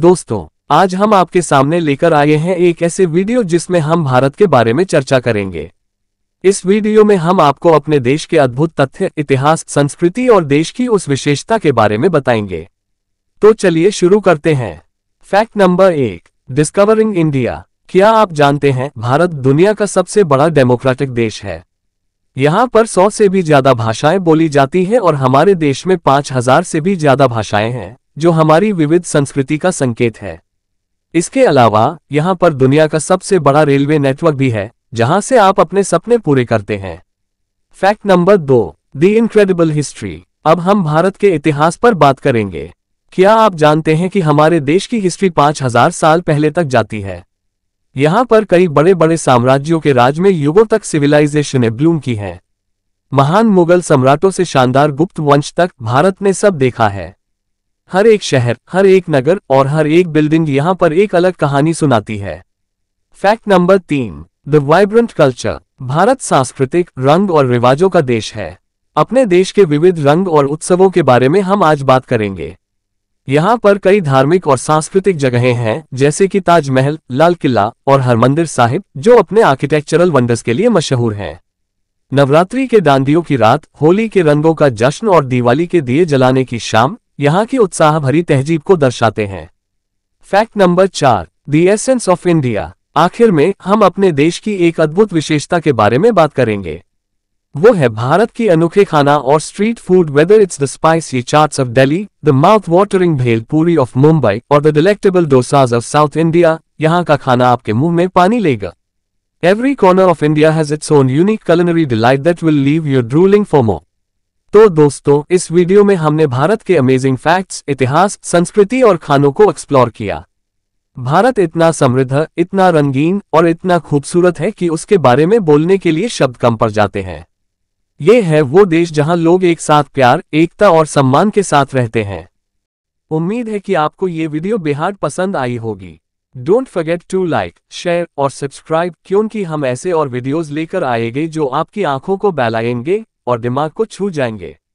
दोस्तों आज हम आपके सामने लेकर आए हैं एक ऐसे वीडियो जिसमें हम भारत के बारे में चर्चा करेंगे इस वीडियो में हम आपको अपने देश के अद्भुत तथ्य इतिहास संस्कृति और देश की उस विशेषता के बारे में बताएंगे तो चलिए शुरू करते हैं फैक्ट नंबर एक डिस्कवरिंग इंडिया क्या आप जानते हैं भारत दुनिया का सबसे बड़ा डेमोक्रेटिक देश है यहाँ पर सौ से भी ज्यादा भाषाएं बोली जाती हैं और हमारे देश में पांच हजार से भी ज्यादा भाषाएं हैं जो हमारी विविध संस्कृति का संकेत है इसके अलावा यहाँ पर दुनिया का सबसे बड़ा रेलवे नेटवर्क भी है जहां से आप अपने सपने पूरे करते हैं फैक्ट नंबर दो दी इनक्रेडिबल हिस्ट्री अब हम भारत के इतिहास पर बात करेंगे क्या आप जानते हैं कि हमारे देश की हिस्ट्री 5000 साल पहले तक जाती है यहाँ पर कई बड़े बड़े साम्राज्यों के राज में युगों तक सिविलाइजेशन ब्लूम की है महान मुगल सम्राटों से शानदार गुप्त वंश तक भारत ने सब देखा है हर एक शहर हर एक नगर और हर एक बिल्डिंग यहाँ पर एक अलग कहानी सुनाती है फैक्ट नंबर तीन द वाइब्रेंट कल्चर भारत सांस्कृतिक रंग और रिवाजों का देश है अपने देश के विविध रंग और उत्सवों के बारे में हम आज बात करेंगे यहाँ पर कई धार्मिक और सांस्कृतिक जगहें हैं जैसे कि ताजमहल लाल किला और हरमंदिर साहिब जो अपने आर्किटेक्चरल वंडर्स के लिए मशहूर हैं नवरात्रि के दांडियों की रात होली के रंगों का जश्न और दिवाली के दिए जलाने की शाम यहाँ की उत्साह भरी तहजीब को दर्शाते हैं फैक्ट नंबर चार दी एसेंस ऑफ इंडिया आखिर में हम अपने देश की एक अद्भुत विशेषता के बारे में बात करेंगे वो है भारत की अनोखे खाना और street food whether it's the spicy chaats of Delhi the mouth watering bhel puri of Mumbai और the delectable dosas of south India यहाँ का खाना आपके मुंह में पानी लेगा every corner of India has its own unique culinary delight that will leave you drooling for more तो दोस्तों इस वीडियो में हमने भारत के अमेजिंग फैक्ट्स इतिहास संस्कृति और खानों को एक्सप्लोर किया भारत इतना समृद्ध इतना रंगीन और इतना खूबसूरत है कि उसके बारे में बोलने के लिए शब्द कम पड़ जाते हैं ये है वो देश जहां लोग एक साथ प्यार एकता और सम्मान के साथ रहते हैं उम्मीद है कि आपको ये वीडियो बेहद पसंद आई होगी don't forget to like share और सब्सक्राइब क्योंकि हम ऐसे और वीडियोज लेकर आएंगे जो आपकी आंखों को बहलाएंगे और दिमाग को छू जाएंगे